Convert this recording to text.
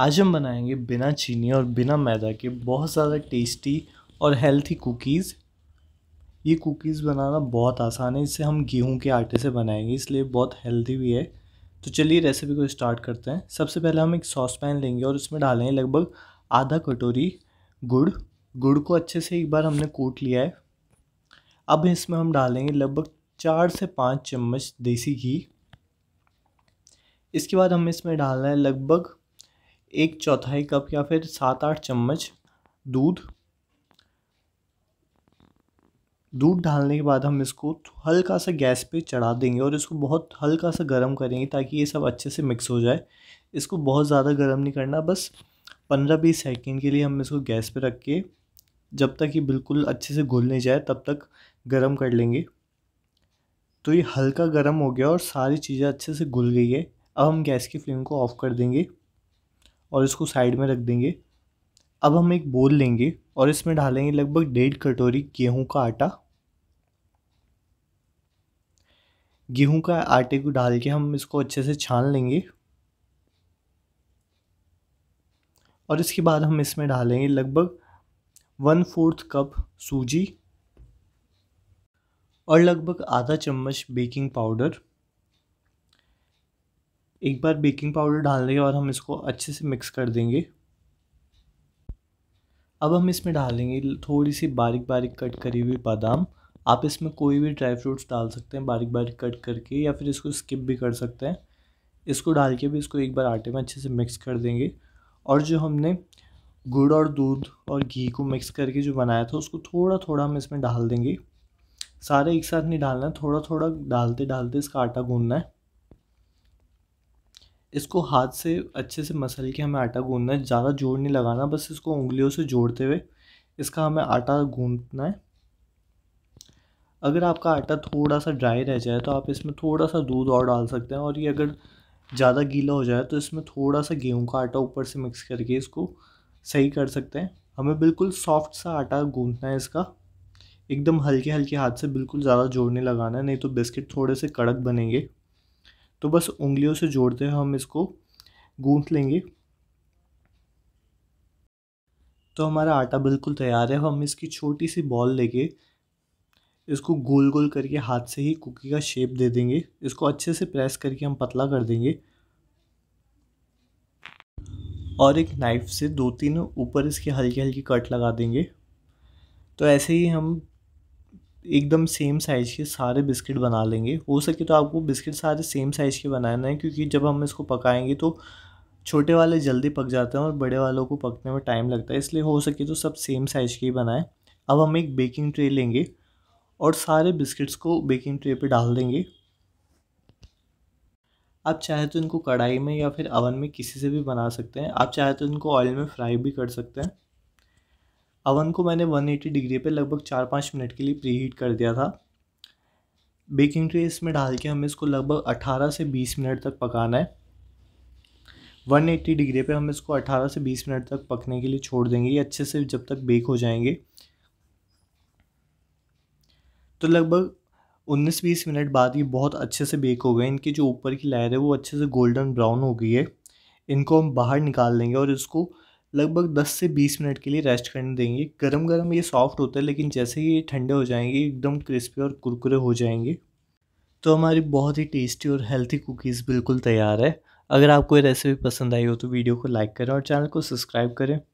आज हम बनाएंगे बिना चीनी और बिना मैदा के बहुत ज़्यादा टेस्टी और हेल्थी कुकीज़ ये कुकीज़ बनाना बहुत आसान है इसे हम गेहूं के आटे से बनाएंगे इसलिए बहुत हेल्दी भी है तो चलिए रेसिपी को स्टार्ट करते हैं सबसे पहले हम एक सॉस पैन लेंगे और उसमें डालेंगे लगभग आधा कटोरी गुड़ गुड़ को अच्छे से एक बार हमने कूट लिया है अब इसमें हम डालेंगे लगभग चार से पाँच चम्मच देसी घी इसके बाद हमें इसमें डालना है लगभग एक चौथाई कप या फिर सात आठ चम्मच दूध दूध डालने के बाद हम इसको हल्का सा गैस पे चढ़ा देंगे और इसको बहुत हल्का सा गर्म करेंगे ताकि ये सब अच्छे से मिक्स हो जाए इसको बहुत ज़्यादा गर्म नहीं करना बस पंद्रह बीस सेकेंड के लिए हम इसको गैस पे रख के जब तक ये बिल्कुल अच्छे से घुल नहीं जाए तब तक गर्म कर लेंगे तो ये हल्का गर्म हो गया और सारी चीज़ें अच्छे से घुल गई है अब हम गैस की फ्लेम को ऑफ़ कर देंगे और इसको साइड में रख देंगे अब हम एक बोल लेंगे और इसमें डालेंगे लगभग डेढ़ कटोरी गेहूं का आटा गेहूं का आटे को डाल के हम इसको अच्छे से छान लेंगे और इसके बाद हम इसमें डालेंगे लगभग वन फोर्थ कप सूजी और लगभग आधा चम्मच बेकिंग पाउडर एक बार बेकिंग पाउडर डाल देंगे और हम इसको अच्छे से मिक्स कर देंगे अब हम इसमें डालेंगे थोड़ी सी बारीक बारीक कट करी हुई बादाम आप इसमें कोई भी ड्राई फ्रूट्स डाल सकते हैं बारीक बारीक कट करके या फिर इसको स्किप भी कर सकते हैं इसको डाल के भी इसको एक बार आटे में अच्छे से मिक्स कर देंगे और जो हमने गुड़ और दूध और घी को मिक्स करके जो बनाया था उसको थोड़ा थोड़ा हम इसमें डाल देंगे सारे एक साथ नहीं डालना है थोड़ा थोड़ा डालते डालते इसका आटा गूंदना है इसको हाथ से अच्छे से मसल के हमें आटा गूंदना है ज़्यादा जोर नहीं लगाना बस इसको उंगलियों से जोड़ते हुए इसका हमें आटा गूंदना है अगर आपका आटा थोड़ा सा ड्राई रह जाए तो आप इसमें थोड़ा सा दूध और डाल सकते हैं और ये अगर ज़्यादा गीला हो जाए तो इसमें थोड़ा सा गेहूं का आटा ऊपर से मिक्स करके इसको सही कर सकते हैं हमें बिल्कुल सॉफ्ट सा आटा गूंदना है इसका एकदम हल्के हल्के हाथ से बिल्कुल ज़्यादा जोड़ने लगाना है नहीं तो बिस्किट थोड़े से कड़क बनेंगे तो बस उंगलियों से जोड़ते हुए हम इसको गूंथ लेंगे तो हमारा आटा बिल्कुल तैयार है हम इसकी छोटी सी बॉल लेके इसको गोल गोल करके हाथ से ही कुकी का शेप दे देंगे इसको अच्छे से प्रेस करके हम पतला कर देंगे और एक नाइफ़ से दो तीन ऊपर इसके हल्की हल्की कट लगा देंगे तो ऐसे ही हम एकदम सेम साइज़ के सारे बिस्किट बना लेंगे हो सके तो आपको बिस्किट सारे सेम साइज़ के बनाना है क्योंकि जब हम इसको पकाएंगे तो छोटे वाले जल्दी पक जाते हैं और बड़े वालों को पकने में टाइम लगता है इसलिए हो सके तो सब सेम साइज़ के ही बनाएं अब हम एक बेकिंग ट्रे लेंगे और सारे बिस्किट्स को बेकिंग ट्रे पे डाल देंगे आप चाहे तो इनको कढ़ाई में या फिर अवन में किसी से भी बना सकते हैं आप चाहे तो इनको ऑयल में फ्राई भी कर सकते हैं अवन को मैंने 180 डिग्री पे लगभग चार पाँच मिनट के लिए प्री हीट कर दिया था बेकिंग ट्रे इसमें डाल के हमें इसको लगभग 18 से 20 मिनट तक पकाना है 180 डिग्री पे हम इसको 18 से 20 मिनट तक पकने के लिए छोड़ देंगे ये अच्छे से जब तक बेक हो जाएंगे तो लगभग 19-20 मिनट बाद ये बहुत अच्छे से बेक हो गए इनके जो ऊपर की लहर है वो अच्छे से गोल्डन ब्राउन हो गई है इनको हम बाहर निकाल लेंगे और इसको लगभग 10 से 20 मिनट के लिए रेस्ट करने देंगे गरम गरम ये सॉफ्ट होता है लेकिन जैसे ही ये ठंडे हो जाएंगे एकदम क्रिस्पी और कुरकुरे हो जाएंगे तो हमारी बहुत ही टेस्टी और हेल्थी कुकीज़ बिल्कुल तैयार है अगर आपको ये रेसिपी पसंद आई हो तो वीडियो को लाइक करें और चैनल को सब्सक्राइब करें